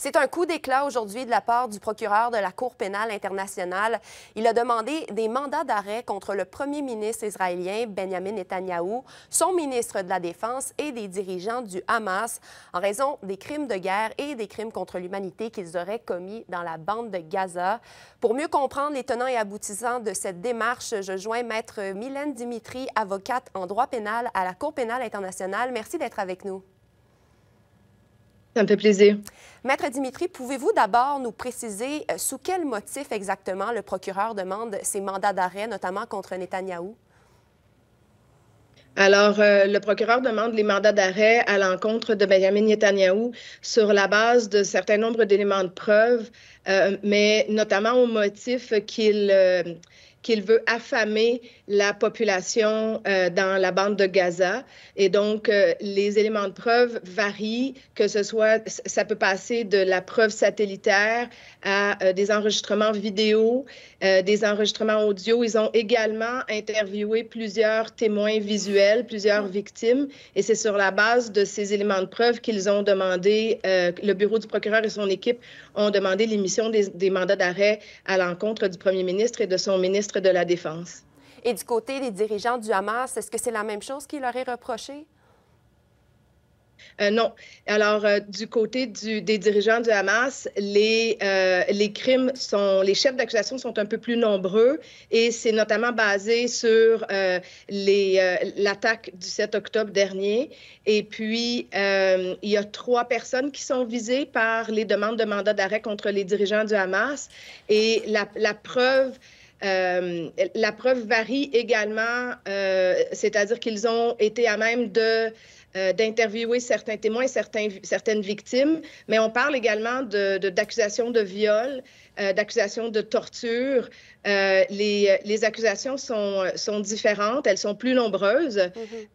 C'est un coup d'éclat aujourd'hui de la part du procureur de la Cour pénale internationale. Il a demandé des mandats d'arrêt contre le premier ministre israélien Benjamin Netanyahou, son ministre de la Défense et des dirigeants du Hamas en raison des crimes de guerre et des crimes contre l'humanité qu'ils auraient commis dans la bande de Gaza. Pour mieux comprendre les tenants et aboutissants de cette démarche, je joins maître Mylène Dimitri, avocate en droit pénal à la Cour pénale internationale. Merci d'être avec nous. Ça me fait plaisir. Maître Dimitri, pouvez-vous d'abord nous préciser euh, sous quel motif exactement le procureur demande ses mandats d'arrêt, notamment contre Netanyahou? Alors, euh, le procureur demande les mandats d'arrêt à l'encontre de Benjamin Netanyahou sur la base de certain nombre d'éléments de preuve, euh, mais notamment au motif qu'il qu'il veut affamer la population euh, dans la bande de Gaza. Et donc, euh, les éléments de preuve varient, que ce soit, ça peut passer de la preuve satellitaire à euh, des enregistrements vidéo, des enregistrements audio. Ils ont également interviewé plusieurs témoins visuels, plusieurs mmh. victimes. Et c'est sur la base de ces éléments de preuve qu'ils ont demandé, le bureau du procureur et son équipe ont demandé l'émission des mandats d'arrêt à l'encontre du premier ministre et de son ministre de la Défense. Et du côté des dirigeants du Hamas, est-ce que c'est la même chose qui leur est reprochée? Euh, non. Alors, euh, du côté du, des dirigeants du Hamas, les, euh, les crimes sont, les chefs d'accusation sont un peu plus nombreux et c'est notamment basé sur l'attaque du 7 octobre dernier. Et puis, il y a trois personnes qui sont visées par les demandes de mandat d'arrêt contre les dirigeants du Hamas. Et la, la preuve euh, la preuve varie également, euh, c'est-à-dire qu'ils ont été à même de euh, d'interviewer certains témoins, certains, certaines victimes, mais on parle également d'accusations de, de viol, euh, d'accusations de torture. Euh, les, accusations sont, différentes, elles sont plus nombreuses.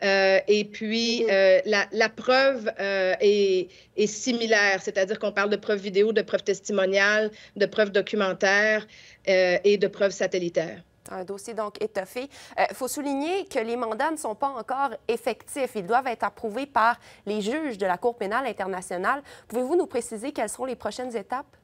Mm-hmm. et puis, mm-hmm. la, preuve est, est, similaire, c'est-à-dire qu'on parle de preuves vidéo, de preuves testimoniales, de preuves documentaires et de preuves satellitaires. Un dossier donc étoffé. Il euh, faut souligner que les mandats ne sont pas encore effectifs. Ils doivent être approuvés par les juges de la Cour pénale internationale. Pouvez-vous nous préciser quelles sont les prochaines étapes?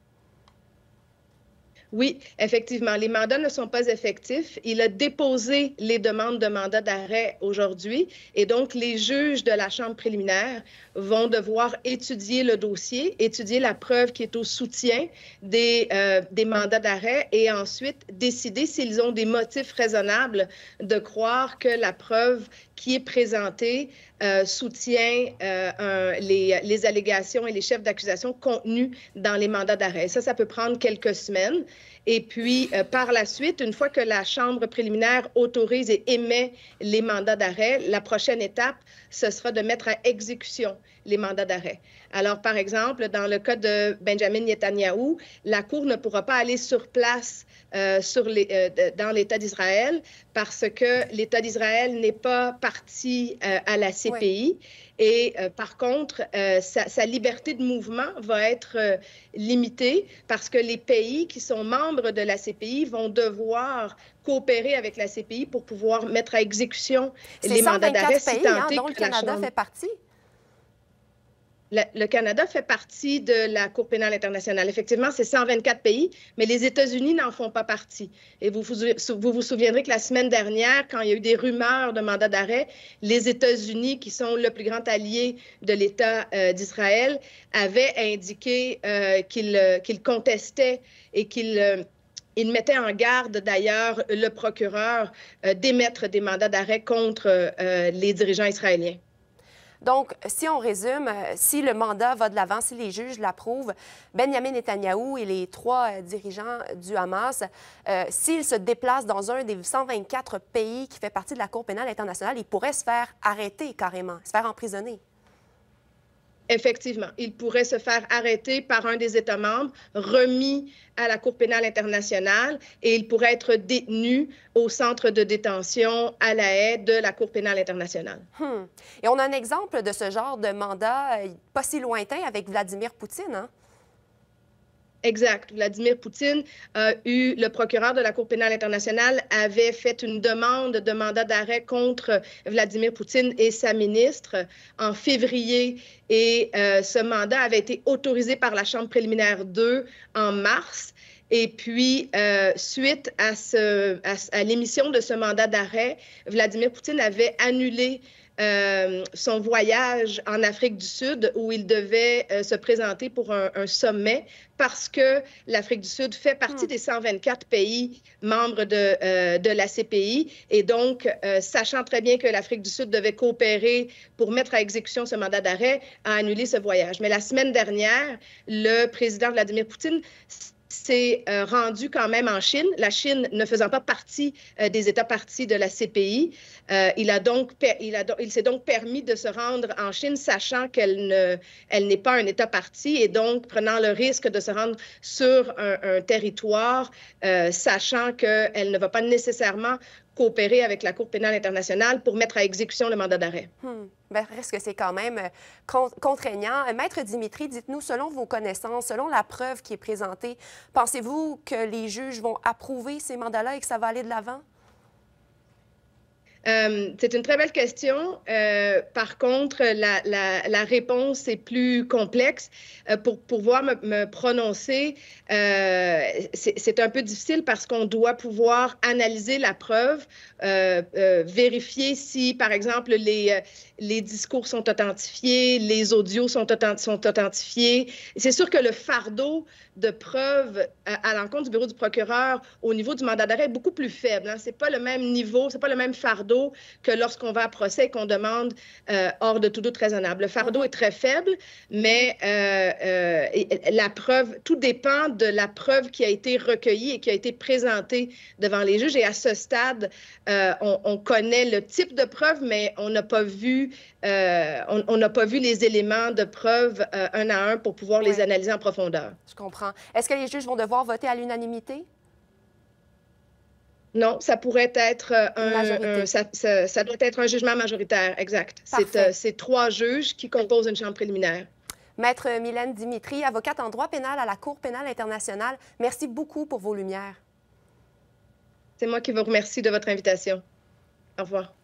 Oui, effectivement. Les mandats ne sont pas effectifs. Il a déposé les demandes de mandat d'arrêt aujourd'hui et donc les juges de la Chambre préliminaire vont devoir étudier le dossier, étudier la preuve qui est au soutien des, euh, des mandats d'arrêt et ensuite décider s'ils ont des motifs raisonnables de croire que la preuve qui est présentée euh, soutient euh, les, les, allégations et les chefs d'accusation contenus dans les mandats d'arrêt. Ça, ça peut prendre quelques semaines. Et puis, euh, par la suite, une fois que la Chambre préliminaire autorise et émet les mandats d'arrêt, la prochaine étape, ce sera de mettre à exécution les mandats d'arrêt. Alors, par exemple, dans le cas de Benjamin Netanyahu, la Cour ne pourra pas aller sur place euh, euh, dans l'État d'Israël parce que l'État d'Israël n'est pas parti euh, à la CPI. Et euh, par contre, euh, sa, liberté de mouvement va être limitée parce que les pays qui sont membres de la CPI vont devoir coopérer avec la CPI pour pouvoir mettre à exécution les mandats d'arrêt si hein, le Canada fait partie. Le, Canada fait partie de la Cour pénale internationale. Effectivement, c'est 124 pays, mais les États-Unis n'en font pas partie. Et vous vous, souviendrez que la semaine dernière, quand il y a eu des rumeurs de mandat d'arrêt, les États-Unis, qui sont le plus grand allié de l'État euh, d'Israël, avaient indiqué euh, euh, qu'ils contestaient et qu'ils... mettaient en garde d'ailleurs le procureur d'émettre des mandats d'arrêt contre les dirigeants israéliens. Donc, si on résume, euh, si le mandat va de l'avant, si les juges l'approuvent, Benjamin Netanyahou et les trois euh, dirigeants du Hamas, euh, s'ils se déplacent dans un des 124 pays qui fait partie de la Cour pénale internationale, ils pourraient se faire arrêter carrément, se faire emprisonner. Effectivement, il pourrait se faire arrêter par un des États membres, remis à la Cour pénale internationale et il pourrait être détenu au centre de détention à la haie de la Cour pénale internationale. Hmm. Et on a un exemple de ce genre de mandat euh, pas si lointain avec Vladimir Poutine. Hein? Exact. Vladimir Poutine euh, eu, le procureur de la Cour pénale internationale avait fait une demande de mandat d'arrêt contre Vladimir Poutine et sa ministre en février et euh, ce mandat avait été autorisé par la Chambre préliminaire 2 en mars. Et puis, euh, suite à, à l'émission de ce mandat d'arrêt, Vladimir Poutine avait annulé euh, son voyage en Afrique du Sud où il devait euh, se présenter pour un, sommet parce que l'Afrique du Sud fait partie hmm. des 124 pays membres de, euh, de la CPI. Et donc, sachant très bien que l'Afrique du Sud devait coopérer pour mettre à exécution ce mandat d'arrêt, a annulé ce voyage. Mais la semaine dernière, le président Vladimir Poutine s'est euh, rendu quand même en Chine, la Chine ne faisant pas partie euh, des États partis de la CPI. Euh, il, s'est donc permis de se rendre en Chine, sachant qu'elle n'est pas un État parti et donc prenant le risque de se rendre sur un, territoire, sachant qu'elle ne va pas nécessairement coopérer avec la Cour pénale internationale pour mettre à exécution le mandat d'arrêt. Hmm. Ben, reste que c'est quand même euh, contraignant. Euh, Maître Dimitri, dites-nous, selon vos connaissances, selon la preuve qui est présentée, pensez-vous que les juges vont approuver ces mandats-là et que ça va aller de l'avant? Euh, c'est une très belle question. Euh, par contre, la, réponse est plus complexe. Euh, pour pouvoir me, prononcer, c'est un peu difficile parce qu'on doit pouvoir analyser la preuve, vérifier si, par exemple, les, les discours sont authentifiés, les audios sont, sont authentifiés. C'est sûr que le fardeau de preuve à, l'encontre du bureau du procureur au niveau du mandat d'arrêt est beaucoup plus faible. Hein. C'est pas le même niveau, c'est pas le même fardeau que lorsqu'on va à procès et qu'on demande euh, hors de tout doute raisonnable. Le fardeau est très faible, mais euh, euh, la preuve, tout dépend de la preuve qui a été recueillie et qui a été présentée devant les juges. Et à ce stade, on, connaît le type de preuve, mais on n'a pas vu, on n'a pas vu les éléments de preuve un à un pour pouvoir les analyser en profondeur. Je comprends. Est-ce que les juges vont devoir voter à l'unanimité? Non, ça pourrait être euh, un, euh, ça, doit être un jugement majoritaire, exact. Euh, c'est trois juges qui composent une chambre préliminaire. Maître Mylène Dimitri, avocate en droit pénal à la Cour pénale internationale, merci beaucoup pour vos lumières. C'est moi qui vous remercie de votre invitation. Au revoir.